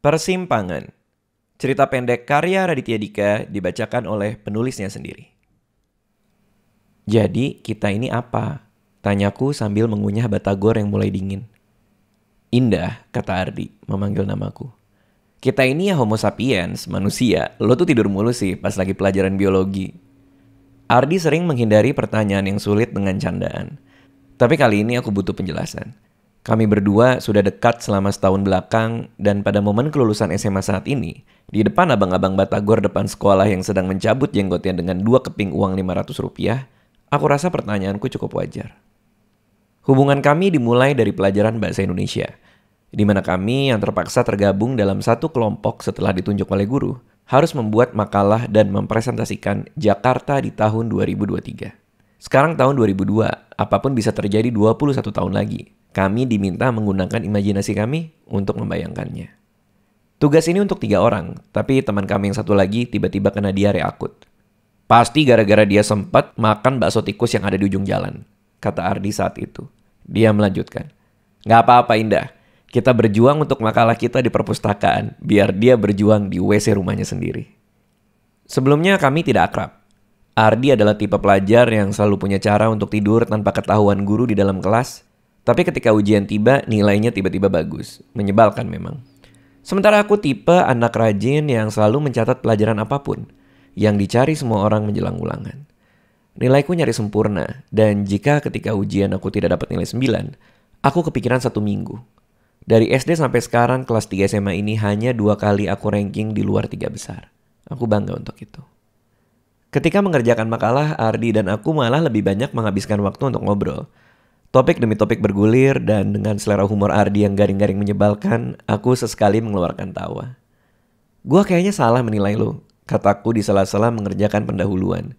Persimpangan Cerita pendek karya Raditya Dika dibacakan oleh penulisnya sendiri. Jadi kita ini apa? Tanyaku sambil mengunyah batagor yang mulai dingin. Indah, kata Ardi, memanggil namaku. Kita ini ya homo sapiens, manusia. Lo tuh tidur mulu sih pas lagi pelajaran biologi. Ardi sering menghindari pertanyaan yang sulit dengan candaan. Tapi kali ini aku butuh penjelasan. Kami berdua sudah dekat selama setahun belakang dan pada momen kelulusan SMA saat ini, di depan abang-abang Batagor depan sekolah yang sedang mencabut jenggotnya dengan dua keping uang 500 rupiah, aku rasa pertanyaanku cukup wajar. Hubungan kami dimulai dari pelajaran Bahasa Indonesia, di mana kami yang terpaksa tergabung dalam satu kelompok setelah ditunjuk oleh guru, harus membuat makalah dan mempresentasikan Jakarta di tahun 2023. Sekarang tahun 2002, apapun bisa terjadi 21 tahun lagi, kami diminta menggunakan imajinasi kami untuk membayangkannya. Tugas ini untuk tiga orang, tapi teman kami yang satu lagi tiba-tiba kena diare akut. Pasti gara-gara dia sempat makan bakso tikus yang ada di ujung jalan, kata Ardi saat itu. Dia melanjutkan, Gak apa-apa Indah, kita berjuang untuk makalah kita di perpustakaan, biar dia berjuang di WC rumahnya sendiri. Sebelumnya kami tidak akrab. Ardi adalah tipe pelajar yang selalu punya cara untuk tidur tanpa ketahuan guru di dalam kelas tapi ketika ujian tiba, nilainya tiba-tiba bagus. Menyebalkan memang. Sementara aku tipe anak rajin yang selalu mencatat pelajaran apapun yang dicari semua orang menjelang ulangan. Nilaiku nyari sempurna, dan jika ketika ujian aku tidak dapat nilai 9, aku kepikiran satu minggu. Dari SD sampai sekarang kelas 3 SMA ini hanya dua kali aku ranking di luar tiga besar. Aku bangga untuk itu. Ketika mengerjakan makalah, Ardi dan aku malah lebih banyak menghabiskan waktu untuk ngobrol – Topik demi topik bergulir dan dengan selera humor Ardi yang garing-garing menyebalkan, aku sesekali mengeluarkan tawa. Gua kayaknya salah menilai lo, kataku di sela-sela mengerjakan pendahuluan.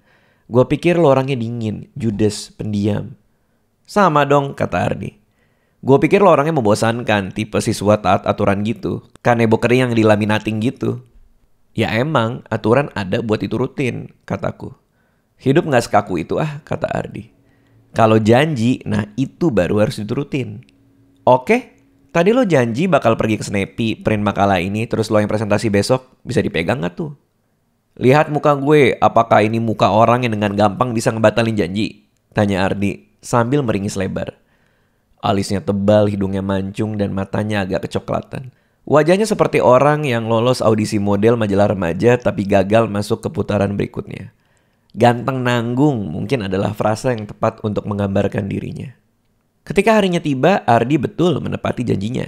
Gua pikir lo orangnya dingin, judes, pendiam. Sama dong, kata Ardi. Gua pikir lo orangnya membosankan, tipe siswa taat aturan gitu. Kanebo kering yang dilaminating gitu. Ya emang, aturan ada buat itu rutin, kataku. Hidup gak sekaku itu ah, kata Ardi. Kalau janji, nah itu baru harus diturutin. Oke, tadi lo janji bakal pergi ke Snappy, print makalah ini, terus lo yang presentasi besok, bisa dipegang nggak tuh? Lihat muka gue, apakah ini muka orang yang dengan gampang bisa ngebatalin janji? Tanya Ardi sambil meringis lebar. Alisnya tebal, hidungnya mancung, dan matanya agak kecoklatan. Wajahnya seperti orang yang lolos audisi model majalah remaja tapi gagal masuk ke putaran berikutnya. Ganteng nanggung mungkin adalah frasa yang tepat untuk menggambarkan dirinya. Ketika harinya tiba, Ardi betul menepati janjinya.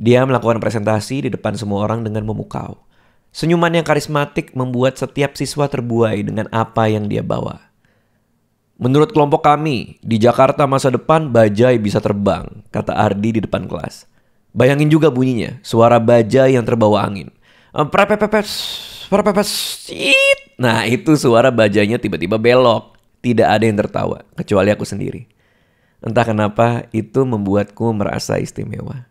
Dia melakukan presentasi di depan semua orang dengan memukau. Senyuman yang karismatik membuat setiap siswa terbuai dengan apa yang dia bawa. Menurut kelompok kami, di Jakarta masa depan bajai bisa terbang, kata Ardi di depan kelas. Bayangin juga bunyinya, suara bajai yang terbawa angin. Eh, Prepepepes, Suara pepes. Nah itu suara bajanya tiba-tiba belok. Tidak ada yang tertawa, kecuali aku sendiri. Entah kenapa itu membuatku merasa istimewa.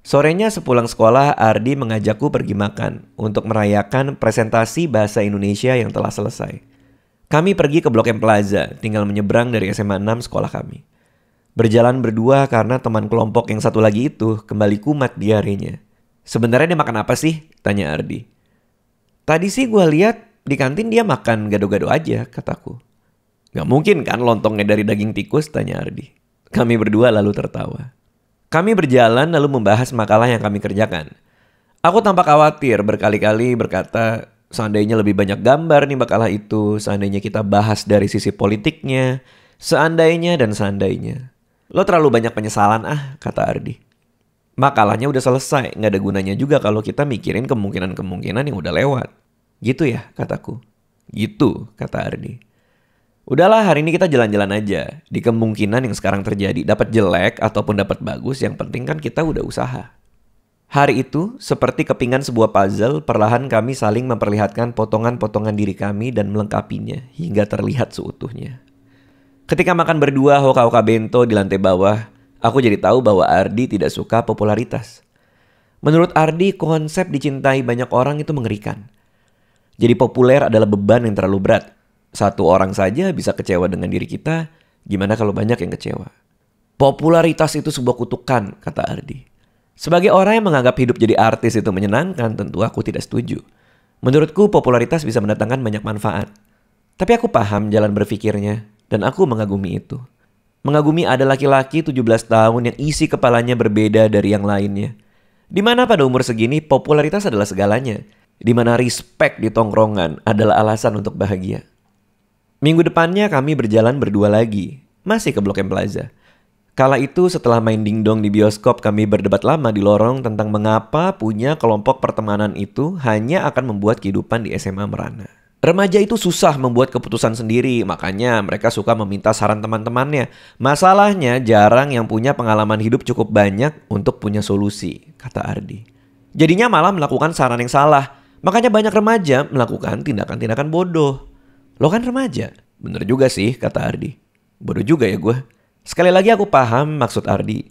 Sorenya sepulang sekolah, Ardi mengajakku pergi makan untuk merayakan presentasi bahasa Indonesia yang telah selesai. Kami pergi ke Blok M Plaza, tinggal menyeberang dari SMA 6 sekolah kami. Berjalan berdua karena teman kelompok yang satu lagi itu kembali kumat di harinya Sebenarnya dia makan apa sih? Tanya Ardi. Tadi sih gue lihat di kantin dia makan gado-gado aja, kataku. Gak mungkin kan lontongnya dari daging tikus, tanya Ardi. Kami berdua lalu tertawa. Kami berjalan lalu membahas makalah yang kami kerjakan. Aku tampak khawatir berkali-kali berkata, seandainya lebih banyak gambar nih makalah itu, seandainya kita bahas dari sisi politiknya, seandainya dan seandainya. Lo terlalu banyak penyesalan ah, kata Ardi makalahnya udah selesai. Nggak ada gunanya juga kalau kita mikirin kemungkinan-kemungkinan yang udah lewat. Gitu ya kataku. Gitu kata Ardi. Udahlah hari ini kita jalan-jalan aja. Di kemungkinan yang sekarang terjadi. Dapat jelek ataupun dapat bagus. Yang penting kan kita udah usaha. Hari itu, seperti kepingan sebuah puzzle, perlahan kami saling memperlihatkan potongan-potongan diri kami dan melengkapinya hingga terlihat seutuhnya. Ketika makan berdua Hoka Hoka Bento di lantai bawah, Aku jadi tahu bahwa Ardi tidak suka popularitas. Menurut Ardi, konsep dicintai banyak orang itu mengerikan. Jadi populer adalah beban yang terlalu berat. Satu orang saja bisa kecewa dengan diri kita, gimana kalau banyak yang kecewa? Popularitas itu sebuah kutukan, kata Ardi. Sebagai orang yang menganggap hidup jadi artis itu menyenangkan, tentu aku tidak setuju. Menurutku popularitas bisa mendatangkan banyak manfaat. Tapi aku paham jalan berpikirnya, dan aku mengagumi itu. Mengagumi ada laki-laki 17 tahun yang isi kepalanya berbeda dari yang lainnya. Di mana pada umur segini popularitas adalah segalanya. Di mana respect di tongkrongan adalah alasan untuk bahagia. Minggu depannya kami berjalan berdua lagi, masih ke Blok M Plaza. Kala itu setelah main dingdong di bioskop kami berdebat lama di lorong tentang mengapa punya kelompok pertemanan itu hanya akan membuat kehidupan di SMA merana. Remaja itu susah membuat keputusan sendiri, makanya mereka suka meminta saran teman-temannya. Masalahnya jarang yang punya pengalaman hidup cukup banyak untuk punya solusi, kata Ardi. Jadinya malah melakukan saran yang salah. Makanya banyak remaja melakukan tindakan-tindakan bodoh. Lo kan remaja. Bener juga sih, kata Ardi. Bodoh juga ya gue. Sekali lagi aku paham maksud Ardi.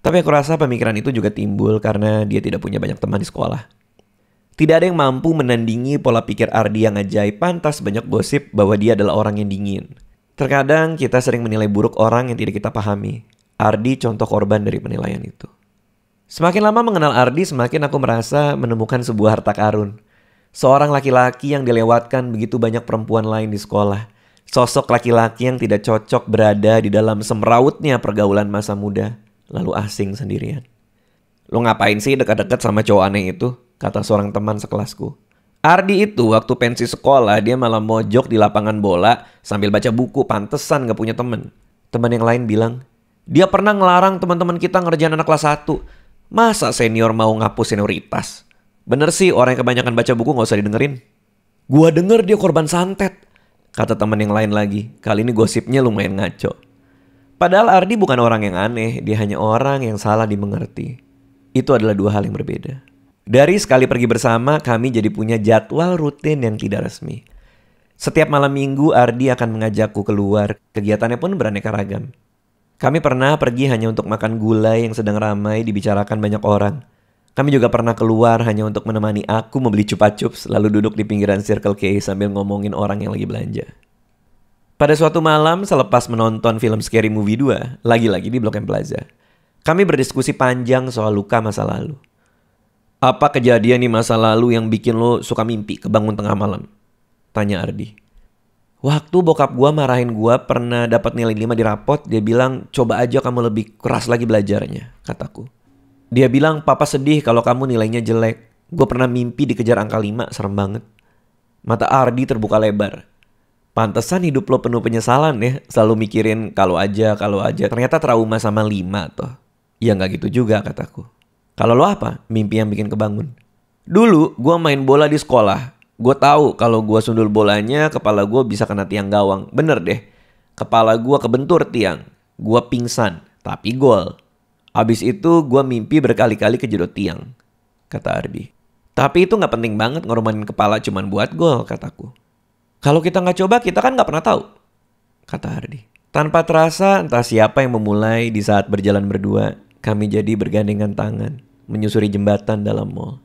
Tapi aku rasa pemikiran itu juga timbul karena dia tidak punya banyak teman di sekolah. Tidak ada yang mampu menandingi pola pikir Ardi yang ajaib pantas banyak gosip bahwa dia adalah orang yang dingin. Terkadang kita sering menilai buruk orang yang tidak kita pahami. Ardi contoh korban dari penilaian itu. Semakin lama mengenal Ardi, semakin aku merasa menemukan sebuah harta karun. Seorang laki-laki yang dilewatkan begitu banyak perempuan lain di sekolah. Sosok laki-laki yang tidak cocok berada di dalam semerautnya pergaulan masa muda, lalu asing sendirian. Lo ngapain sih dekat-dekat sama cowok aneh itu? kata seorang teman sekelasku. Ardi itu waktu pensi sekolah dia malah mojok di lapangan bola sambil baca buku pantesan gak punya temen. Teman yang lain bilang, dia pernah ngelarang teman-teman kita ngerjain anak kelas 1. Masa senior mau ngapus senioritas? Bener sih orang yang kebanyakan baca buku gak usah didengerin. Gua denger dia korban santet. Kata teman yang lain lagi, kali ini gosipnya lumayan ngaco. Padahal Ardi bukan orang yang aneh, dia hanya orang yang salah dimengerti. Itu adalah dua hal yang berbeda. Dari sekali pergi bersama, kami jadi punya jadwal rutin yang tidak resmi. Setiap malam minggu, Ardi akan mengajakku keluar. Kegiatannya pun beraneka ragam. Kami pernah pergi hanya untuk makan gulai yang sedang ramai dibicarakan banyak orang. Kami juga pernah keluar hanya untuk menemani aku membeli cupa-cups lalu duduk di pinggiran Circle K sambil ngomongin orang yang lagi belanja. Pada suatu malam selepas menonton film Scary Movie 2, lagi-lagi di Blok M Plaza, kami berdiskusi panjang soal luka masa lalu. Apa kejadian di masa lalu yang bikin lo suka mimpi kebangun tengah malam? Tanya Ardi. Waktu bokap gue marahin gue pernah dapat nilai 5 di rapot, dia bilang coba aja kamu lebih keras lagi belajarnya, kataku. Dia bilang papa sedih kalau kamu nilainya jelek. Gue pernah mimpi dikejar angka 5, serem banget. Mata Ardi terbuka lebar. Pantesan hidup lo penuh penyesalan ya, selalu mikirin kalau aja, kalau aja. Ternyata trauma sama 5 toh. Ya nggak gitu juga kataku. Kalau lo apa? Mimpi yang bikin kebangun. Dulu gue main bola di sekolah. Gue tahu kalau gue sundul bolanya kepala gue bisa kena tiang gawang. Bener deh. Kepala gue kebentur tiang. Gue pingsan. Tapi gol. Abis itu gue mimpi berkali-kali kejedot tiang. Kata Ardi. Tapi itu gak penting banget ngorbanin kepala cuman buat gol kataku. Kalau kita nggak coba kita kan nggak pernah tahu. Kata Ardi. Tanpa terasa entah siapa yang memulai di saat berjalan berdua. Kami jadi bergandengan tangan menyusuri jembatan dalam mall.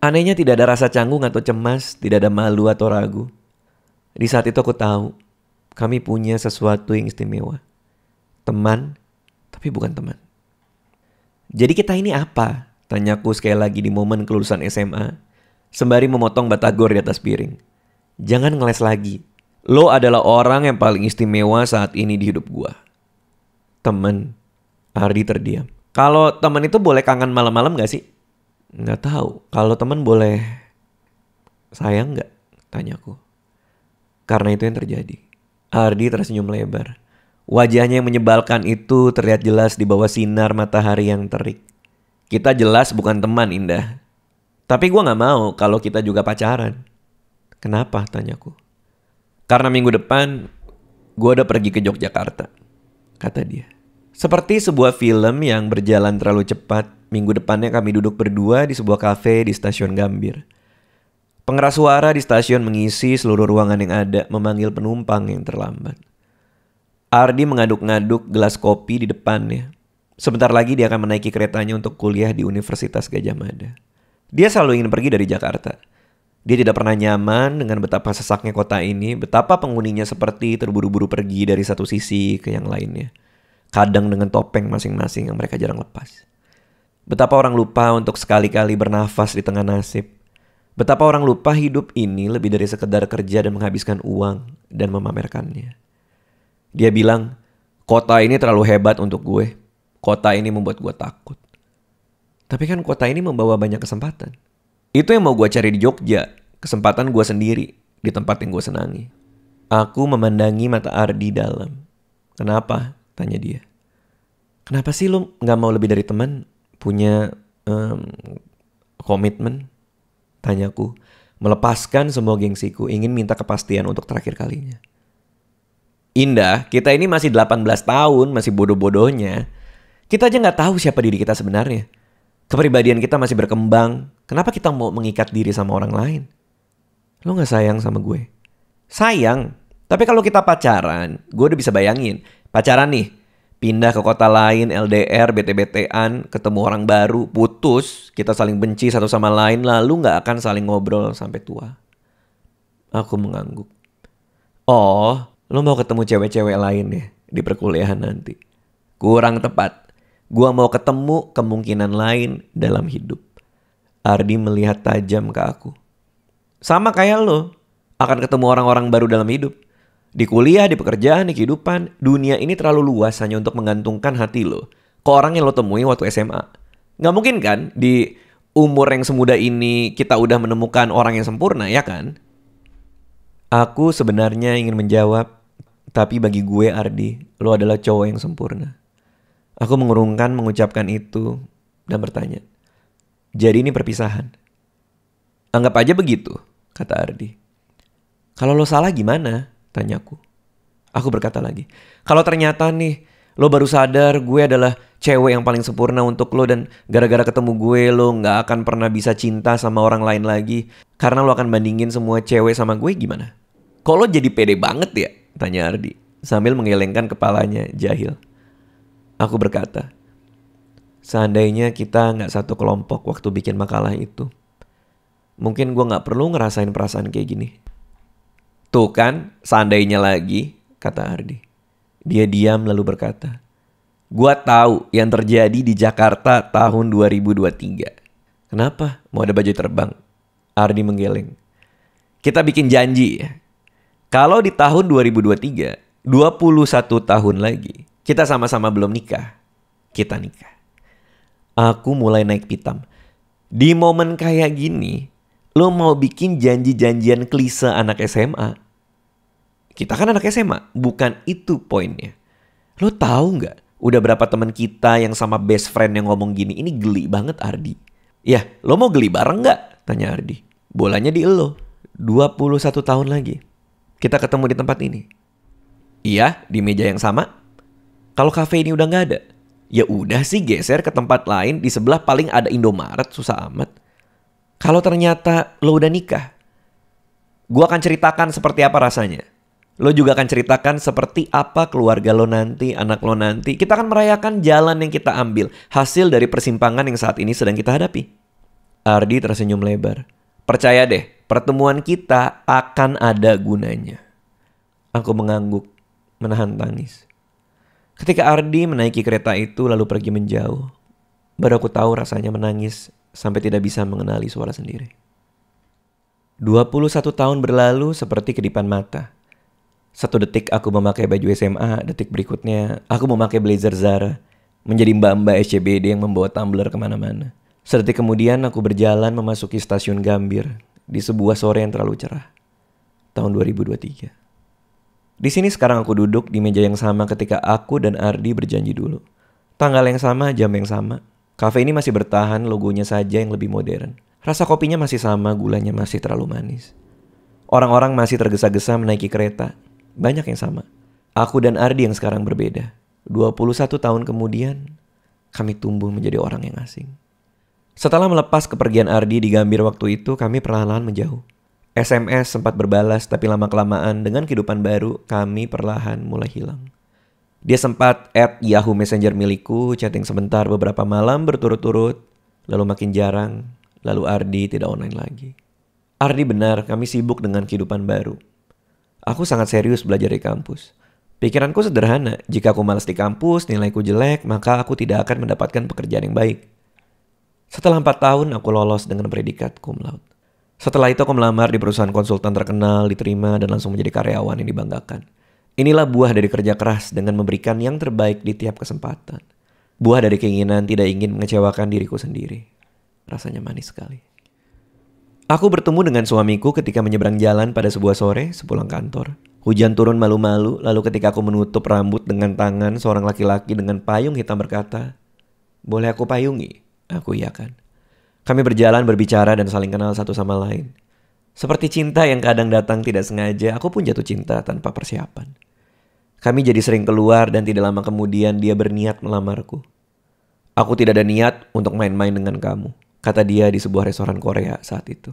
Anehnya tidak ada rasa canggung atau cemas, tidak ada malu atau ragu. Di saat itu aku tahu, kami punya sesuatu yang istimewa. Teman, tapi bukan teman. Jadi kita ini apa? Tanyaku sekali lagi di momen kelulusan SMA, sembari memotong batagor di atas piring. Jangan ngeles lagi. Lo adalah orang yang paling istimewa saat ini di hidup gua. teman. Ardi terdiam. Kalau temen itu boleh kangen malam-malam gak sih? Nggak tahu. Kalau temen boleh sayang nggak? Tanyaku. Karena itu yang terjadi. Ardi tersenyum lebar. Wajahnya yang menyebalkan itu terlihat jelas di bawah sinar matahari yang terik. Kita jelas bukan teman, Indah. Tapi gue gak mau kalau kita juga pacaran. Kenapa? Tanyaku. Karena minggu depan gue udah pergi ke Yogyakarta. Kata dia. Seperti sebuah film yang berjalan terlalu cepat, minggu depannya kami duduk berdua di sebuah kafe di stasiun Gambir. Pengeras suara di stasiun mengisi seluruh ruangan yang ada, memanggil penumpang yang terlambat. Ardi mengaduk-ngaduk gelas kopi di depannya. Sebentar lagi dia akan menaiki keretanya untuk kuliah di Universitas Gajah Mada. Dia selalu ingin pergi dari Jakarta. Dia tidak pernah nyaman dengan betapa sesaknya kota ini, betapa penghuninya seperti terburu-buru pergi dari satu sisi ke yang lainnya kadang dengan topeng masing-masing yang mereka jarang lepas. Betapa orang lupa untuk sekali-kali bernafas di tengah nasib. Betapa orang lupa hidup ini lebih dari sekedar kerja dan menghabiskan uang dan memamerkannya. Dia bilang, kota ini terlalu hebat untuk gue. Kota ini membuat gue takut. Tapi kan kota ini membawa banyak kesempatan. Itu yang mau gue cari di Jogja. Kesempatan gue sendiri di tempat yang gue senangi. Aku memandangi mata Ardi dalam. Kenapa? Tanya dia. Kenapa sih lo nggak mau lebih dari teman? Punya um, komitmen? Tanyaku. Melepaskan semua gengsiku ingin minta kepastian untuk terakhir kalinya. Indah, kita ini masih 18 tahun, masih bodoh-bodohnya. Kita aja nggak tahu siapa diri kita sebenarnya. Kepribadian kita masih berkembang. Kenapa kita mau mengikat diri sama orang lain? Lo nggak sayang sama gue? Sayang, tapi kalau kita pacaran, gue udah bisa bayangin pacaran nih, pindah ke kota lain, LDR, BT-BTan, ketemu orang baru, putus, kita saling benci satu sama lain, lalu nggak akan saling ngobrol sampai tua. Aku mengangguk. Oh, lo mau ketemu cewek-cewek lain ya di perkuliahan nanti. Kurang tepat. Gua mau ketemu kemungkinan lain dalam hidup. Ardi melihat tajam ke aku. Sama kayak lo, akan ketemu orang-orang baru dalam hidup. Di kuliah, di pekerjaan, di kehidupan, dunia ini terlalu luas hanya untuk menggantungkan hati lo ke orang yang lo temui waktu SMA. Nggak mungkin kan di umur yang semuda ini kita udah menemukan orang yang sempurna, ya kan? Aku sebenarnya ingin menjawab, tapi bagi gue Ardi, lo adalah cowok yang sempurna. Aku mengurungkan mengucapkan itu dan bertanya, jadi ini perpisahan. Anggap aja begitu, kata Ardi. Kalau lo salah gimana? Tanyaku. Aku berkata lagi, kalau ternyata nih lo baru sadar gue adalah cewek yang paling sempurna untuk lo dan gara-gara ketemu gue lo gak akan pernah bisa cinta sama orang lain lagi karena lo akan bandingin semua cewek sama gue gimana? Kok lo jadi pede banget ya? Tanya Ardi sambil menggelengkan kepalanya jahil. Aku berkata, seandainya kita gak satu kelompok waktu bikin makalah itu, mungkin gue gak perlu ngerasain perasaan kayak gini. Tuh kan, seandainya lagi, kata Ardi. Dia diam lalu berkata, Gua tahu yang terjadi di Jakarta tahun 2023. Kenapa? Mau ada baju terbang? Ardi menggeleng. Kita bikin janji ya. Kalau di tahun 2023, 21 tahun lagi, kita sama-sama belum nikah. Kita nikah. Aku mulai naik pitam. Di momen kayak gini, lo mau bikin janji-janjian klise anak SMA? Kita kan anak SMA, bukan itu poinnya. Lo tahu nggak? Udah berapa teman kita yang sama best friend yang ngomong gini, ini geli banget Ardi. Ya, lo mau geli bareng nggak? Tanya Ardi. Bolanya di lo. 21 tahun lagi. Kita ketemu di tempat ini. Iya, di meja yang sama. Kalau kafe ini udah nggak ada, ya udah sih geser ke tempat lain di sebelah paling ada Indomaret susah amat. Kalau ternyata lo udah nikah, gua akan ceritakan seperti apa rasanya. Lo juga akan ceritakan seperti apa keluarga lo nanti, anak lo nanti. Kita akan merayakan jalan yang kita ambil, hasil dari persimpangan yang saat ini sedang kita hadapi. Ardi tersenyum lebar. Percaya deh, pertemuan kita akan ada gunanya. Aku mengangguk, menahan tangis. Ketika Ardi menaiki kereta itu lalu pergi menjauh, baru aku tahu rasanya menangis sampai tidak bisa mengenali suara sendiri. 21 tahun berlalu seperti kedipan mata. Satu detik aku memakai baju SMA, detik berikutnya aku memakai blazer Zara. Menjadi mbak-mbak SCBD yang membawa tumbler kemana-mana. Sedetik kemudian aku berjalan memasuki stasiun Gambir di sebuah sore yang terlalu cerah. Tahun 2023. Di sini sekarang aku duduk di meja yang sama ketika aku dan Ardi berjanji dulu. Tanggal yang sama, jam yang sama. Kafe ini masih bertahan logonya saja yang lebih modern. Rasa kopinya masih sama, gulanya masih terlalu manis. Orang-orang masih tergesa-gesa menaiki kereta, banyak yang sama. Aku dan Ardi yang sekarang berbeda. 21 tahun kemudian, kami tumbuh menjadi orang yang asing. Setelah melepas kepergian Ardi di Gambir waktu itu, kami perlahan-lahan menjauh. SMS sempat berbalas, tapi lama-kelamaan dengan kehidupan baru, kami perlahan mulai hilang. Dia sempat add Yahoo Messenger milikku, chatting sebentar beberapa malam berturut-turut, lalu makin jarang, lalu Ardi tidak online lagi. Ardi benar, kami sibuk dengan kehidupan baru. Aku sangat serius belajar di kampus. Pikiranku sederhana, jika aku malas di kampus, nilaiku jelek, maka aku tidak akan mendapatkan pekerjaan yang baik. Setelah empat tahun, aku lolos dengan predikat cum laude. Setelah itu aku melamar di perusahaan konsultan terkenal, diterima, dan langsung menjadi karyawan yang dibanggakan. Inilah buah dari kerja keras dengan memberikan yang terbaik di tiap kesempatan. Buah dari keinginan tidak ingin mengecewakan diriku sendiri. Rasanya manis sekali. Aku bertemu dengan suamiku ketika menyeberang jalan pada sebuah sore sepulang kantor. Hujan turun malu-malu, lalu ketika aku menutup rambut dengan tangan, seorang laki-laki dengan payung hitam berkata, Boleh aku payungi? Aku iakan. Kami berjalan berbicara dan saling kenal satu sama lain. Seperti cinta yang kadang datang tidak sengaja, aku pun jatuh cinta tanpa persiapan. Kami jadi sering keluar dan tidak lama kemudian dia berniat melamarku. Aku tidak ada niat untuk main-main dengan kamu kata dia di sebuah restoran Korea saat itu.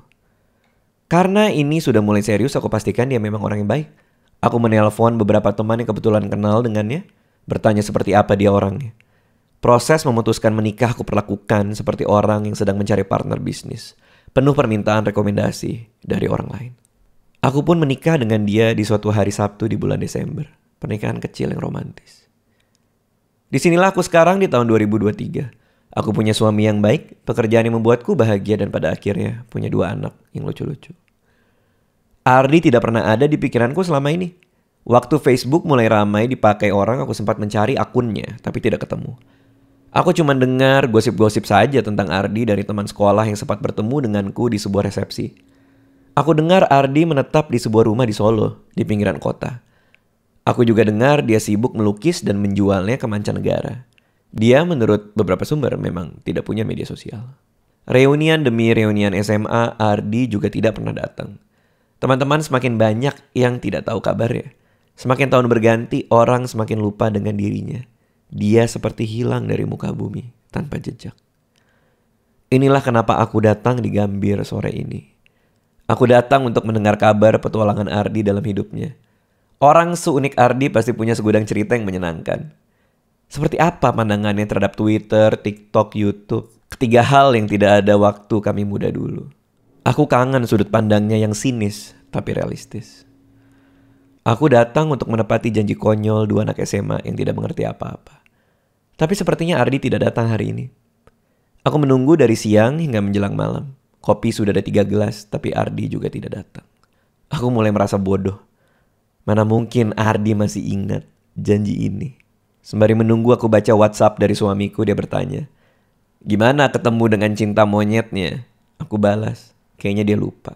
Karena ini sudah mulai serius, aku pastikan dia memang orang yang baik. Aku menelpon beberapa teman yang kebetulan kenal dengannya, bertanya seperti apa dia orangnya. Proses memutuskan menikah aku perlakukan seperti orang yang sedang mencari partner bisnis, penuh permintaan rekomendasi dari orang lain. Aku pun menikah dengan dia di suatu hari Sabtu di bulan Desember. Pernikahan kecil yang romantis. Disinilah aku sekarang di tahun 2023 Aku punya suami yang baik, pekerjaan yang membuatku bahagia dan pada akhirnya punya dua anak yang lucu-lucu. Ardi tidak pernah ada di pikiranku selama ini. Waktu Facebook mulai ramai dipakai orang, aku sempat mencari akunnya, tapi tidak ketemu. Aku cuma dengar gosip-gosip saja tentang Ardi dari teman sekolah yang sempat bertemu denganku di sebuah resepsi. Aku dengar Ardi menetap di sebuah rumah di Solo, di pinggiran kota. Aku juga dengar dia sibuk melukis dan menjualnya ke mancanegara. Dia menurut beberapa sumber memang tidak punya media sosial. Reunian demi reunian SMA, Ardi juga tidak pernah datang. Teman-teman semakin banyak yang tidak tahu kabarnya. Semakin tahun berganti, orang semakin lupa dengan dirinya. Dia seperti hilang dari muka bumi tanpa jejak. Inilah kenapa aku datang di Gambir sore ini. Aku datang untuk mendengar kabar petualangan Ardi dalam hidupnya. Orang seunik Ardi pasti punya segudang cerita yang menyenangkan. Seperti apa pandangannya terhadap Twitter, TikTok, YouTube? Ketiga hal yang tidak ada waktu kami muda dulu. Aku kangen sudut pandangnya yang sinis tapi realistis. Aku datang untuk menepati janji konyol dua anak SMA yang tidak mengerti apa-apa. Tapi sepertinya Ardi tidak datang hari ini. Aku menunggu dari siang hingga menjelang malam. Kopi sudah ada tiga gelas, tapi Ardi juga tidak datang. Aku mulai merasa bodoh. Mana mungkin Ardi masih ingat janji ini. Sembari menunggu aku baca WhatsApp dari suamiku, dia bertanya, Gimana ketemu dengan cinta monyetnya? Aku balas, kayaknya dia lupa.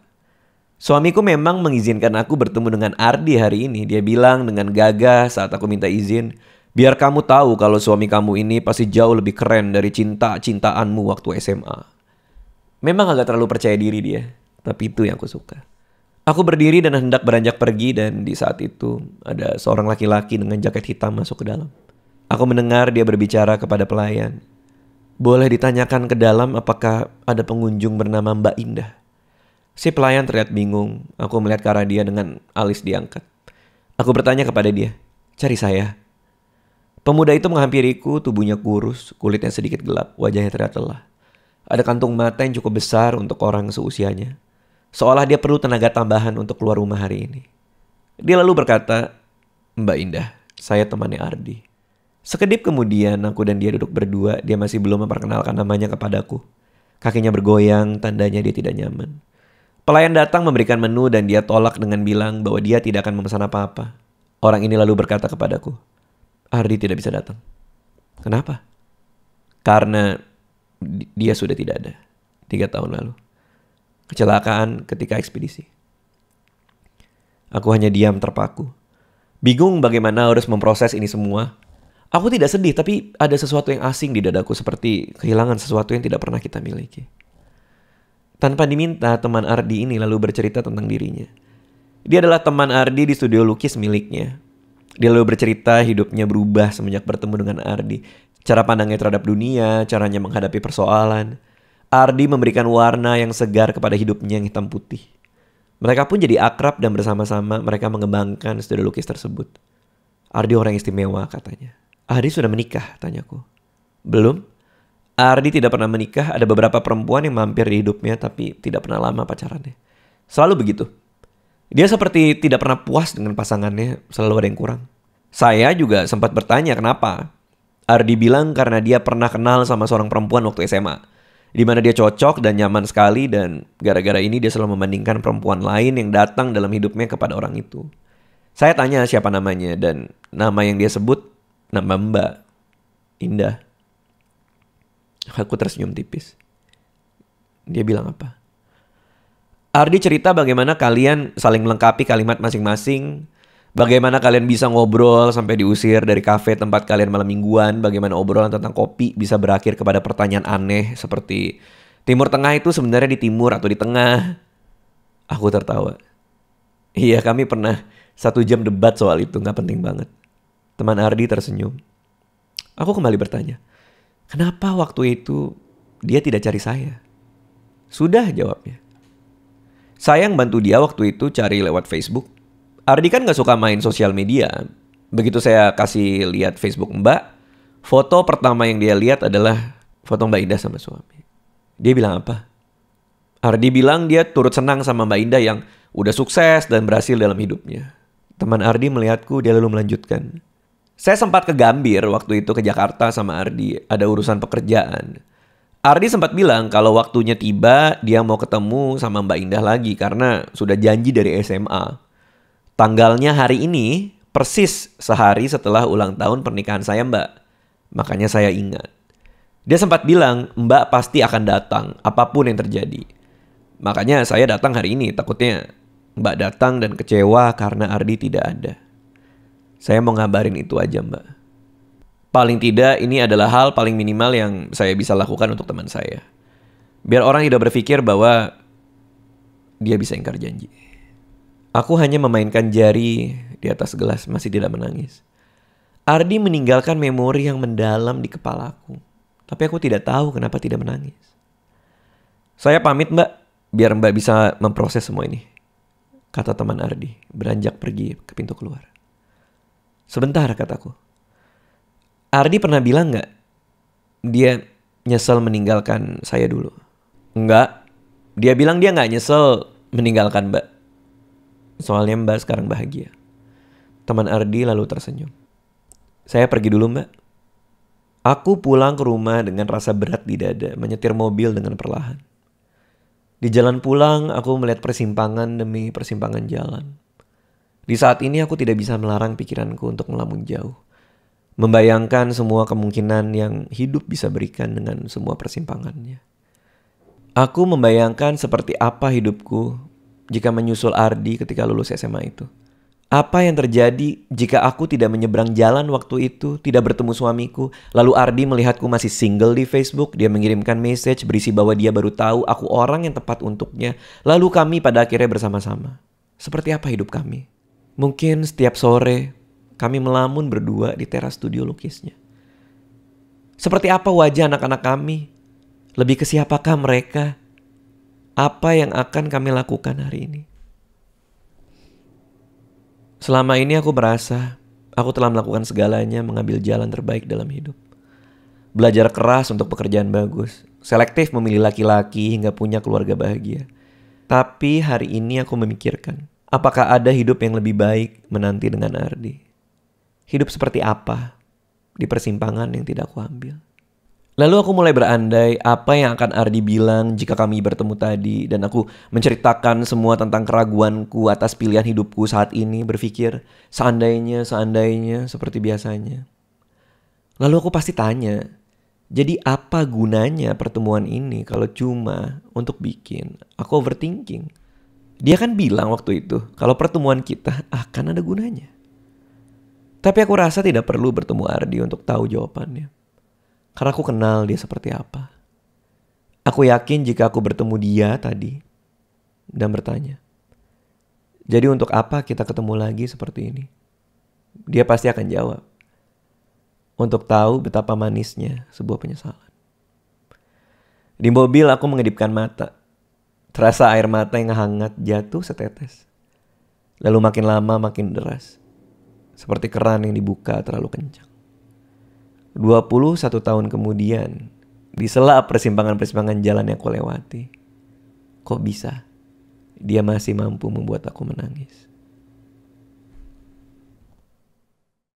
Suamiku memang mengizinkan aku bertemu dengan Ardi hari ini. Dia bilang dengan gagah saat aku minta izin, biar kamu tahu kalau suami kamu ini pasti jauh lebih keren dari cinta-cintaanmu waktu SMA. Memang agak terlalu percaya diri dia, tapi itu yang aku suka. Aku berdiri dan hendak beranjak pergi dan di saat itu ada seorang laki-laki dengan jaket hitam masuk ke dalam. Aku mendengar dia berbicara kepada pelayan. Boleh ditanyakan ke dalam apakah ada pengunjung bernama Mbak Indah. Si pelayan terlihat bingung. Aku melihat ke arah dia dengan alis diangkat. Aku bertanya kepada dia, cari saya. Pemuda itu menghampiriku, tubuhnya kurus, kulitnya sedikit gelap, wajahnya terlihat lelah. Ada kantung mata yang cukup besar untuk orang seusianya. Seolah dia perlu tenaga tambahan untuk keluar rumah hari ini. Dia lalu berkata, Mbak Indah, saya temannya Ardi. Sekedip kemudian aku dan dia duduk berdua, dia masih belum memperkenalkan namanya kepadaku. Kakinya bergoyang, tandanya dia tidak nyaman. Pelayan datang memberikan menu dan dia tolak dengan bilang bahwa dia tidak akan memesan apa-apa. Orang ini lalu berkata kepadaku, Ardi tidak bisa datang. Kenapa? Karena dia sudah tidak ada. Tiga tahun lalu. Kecelakaan ketika ekspedisi. Aku hanya diam terpaku. Bingung bagaimana harus memproses ini semua. Aku tidak sedih, tapi ada sesuatu yang asing di dadaku seperti kehilangan sesuatu yang tidak pernah kita miliki. Tanpa diminta, teman Ardi ini lalu bercerita tentang dirinya. Dia adalah teman Ardi di studio lukis miliknya. Dia lalu bercerita hidupnya berubah semenjak bertemu dengan Ardi. Cara pandangnya terhadap dunia, caranya menghadapi persoalan. Ardi memberikan warna yang segar kepada hidupnya yang hitam putih. Mereka pun jadi akrab dan bersama-sama mereka mengembangkan studio lukis tersebut. Ardi orang istimewa katanya. Ardi sudah menikah? Tanyaku. Belum. Ardi tidak pernah menikah. Ada beberapa perempuan yang mampir di hidupnya tapi tidak pernah lama pacarannya. Selalu begitu. Dia seperti tidak pernah puas dengan pasangannya. Selalu ada yang kurang. Saya juga sempat bertanya kenapa. Ardi bilang karena dia pernah kenal sama seorang perempuan waktu SMA. Di mana dia cocok dan nyaman sekali dan gara-gara ini dia selalu membandingkan perempuan lain yang datang dalam hidupnya kepada orang itu. Saya tanya siapa namanya dan nama yang dia sebut Nama Mbak Indah. Aku tersenyum tipis. Dia bilang apa? Ardi cerita bagaimana kalian saling melengkapi kalimat masing-masing. Bagaimana kalian bisa ngobrol sampai diusir dari kafe tempat kalian malam mingguan. Bagaimana obrolan tentang kopi bisa berakhir kepada pertanyaan aneh seperti Timur Tengah itu sebenarnya di timur atau di tengah. Aku tertawa. Iya kami pernah satu jam debat soal itu nggak penting banget. Teman Ardi tersenyum. Aku kembali bertanya, kenapa waktu itu dia tidak cari saya? Sudah jawabnya. Saya yang bantu dia waktu itu cari lewat Facebook. Ardi kan gak suka main sosial media. Begitu saya kasih lihat Facebook Mbak, foto pertama yang dia lihat adalah foto Mbak Indah sama suami. Dia bilang apa? Ardi bilang dia turut senang sama Mbak Indah yang udah sukses dan berhasil dalam hidupnya. Teman Ardi melihatku, dia lalu melanjutkan. Saya sempat ke Gambir waktu itu ke Jakarta sama Ardi, ada urusan pekerjaan. Ardi sempat bilang kalau waktunya tiba dia mau ketemu sama Mbak Indah lagi karena sudah janji dari SMA. Tanggalnya hari ini persis sehari setelah ulang tahun pernikahan saya Mbak. Makanya saya ingat. Dia sempat bilang Mbak pasti akan datang apapun yang terjadi. Makanya saya datang hari ini takutnya Mbak datang dan kecewa karena Ardi tidak ada. Saya mau ngabarin itu aja mbak. Paling tidak ini adalah hal paling minimal yang saya bisa lakukan untuk teman saya. Biar orang tidak berpikir bahwa dia bisa ingkar janji. Aku hanya memainkan jari di atas gelas, masih tidak menangis. Ardi meninggalkan memori yang mendalam di kepalaku. Tapi aku tidak tahu kenapa tidak menangis. Saya pamit mbak, biar mbak bisa memproses semua ini. Kata teman Ardi, beranjak pergi ke pintu keluar. Sebentar kataku. Ardi pernah bilang nggak dia nyesel meninggalkan saya dulu? Enggak. Dia bilang dia nggak nyesel meninggalkan Mbak. Soalnya Mbak sekarang bahagia. Teman Ardi lalu tersenyum. Saya pergi dulu Mbak. Aku pulang ke rumah dengan rasa berat di dada, menyetir mobil dengan perlahan. Di jalan pulang, aku melihat persimpangan demi persimpangan jalan. Di saat ini aku tidak bisa melarang pikiranku untuk melamun jauh. Membayangkan semua kemungkinan yang hidup bisa berikan dengan semua persimpangannya. Aku membayangkan seperti apa hidupku jika menyusul Ardi ketika lulus SMA itu. Apa yang terjadi jika aku tidak menyeberang jalan waktu itu, tidak bertemu suamiku, lalu Ardi melihatku masih single di Facebook, dia mengirimkan message berisi bahwa dia baru tahu aku orang yang tepat untuknya, lalu kami pada akhirnya bersama-sama. Seperti apa hidup kami? Mungkin setiap sore kami melamun berdua di teras studio lukisnya. Seperti apa wajah anak-anak kami? Lebih ke siapakah mereka? Apa yang akan kami lakukan hari ini? Selama ini aku merasa aku telah melakukan segalanya mengambil jalan terbaik dalam hidup. Belajar keras untuk pekerjaan bagus, selektif memilih laki-laki hingga punya keluarga bahagia. Tapi hari ini aku memikirkan, Apakah ada hidup yang lebih baik menanti dengan Ardi? Hidup seperti apa di persimpangan yang tidak aku ambil? Lalu aku mulai berandai apa yang akan Ardi bilang jika kami bertemu tadi dan aku menceritakan semua tentang keraguanku atas pilihan hidupku saat ini berpikir seandainya, seandainya seperti biasanya. Lalu aku pasti tanya, jadi apa gunanya pertemuan ini kalau cuma untuk bikin aku overthinking? Dia kan bilang waktu itu kalau pertemuan kita akan ada gunanya. Tapi aku rasa tidak perlu bertemu Ardi untuk tahu jawabannya. Karena aku kenal dia seperti apa. Aku yakin jika aku bertemu dia tadi dan bertanya. Jadi untuk apa kita ketemu lagi seperti ini? Dia pasti akan jawab. Untuk tahu betapa manisnya sebuah penyesalan. Di mobil aku mengedipkan mata Terasa air mata yang hangat jatuh setetes. Lalu makin lama makin deras. Seperti keran yang dibuka terlalu kencang. 21 tahun kemudian, di sela persimpangan-persimpangan jalan yang kau lewati, kok bisa dia masih mampu membuat aku menangis?